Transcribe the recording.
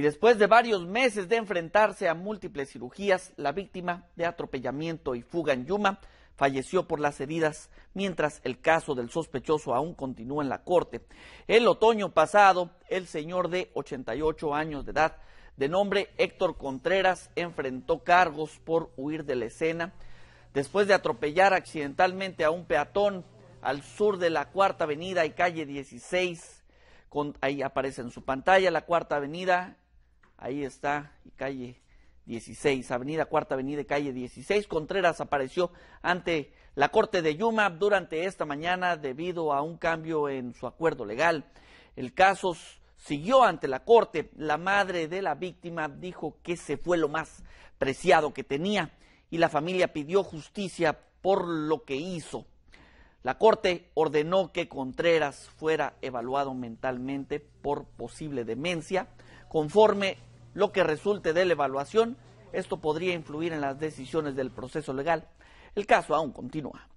y después de varios meses de enfrentarse a múltiples cirugías, la víctima de atropellamiento y fuga en Yuma falleció por las heridas, mientras el caso del sospechoso aún continúa en la corte. El otoño pasado, el señor de 88 años de edad, de nombre Héctor Contreras, enfrentó cargos por huir de la escena después de atropellar accidentalmente a un peatón al sur de la Cuarta Avenida y calle 16. ahí aparece en su pantalla la Cuarta Avenida ahí está, y calle 16, avenida Cuarta Avenida, calle 16. Contreras apareció ante la Corte de Yuma durante esta mañana debido a un cambio en su acuerdo legal. El caso siguió ante la Corte. La madre de la víctima dijo que se fue lo más preciado que tenía y la familia pidió justicia por lo que hizo. La Corte ordenó que Contreras fuera evaluado mentalmente por posible demencia, conforme lo que resulte de la evaluación. Esto podría influir en las decisiones del proceso legal. El caso aún continúa.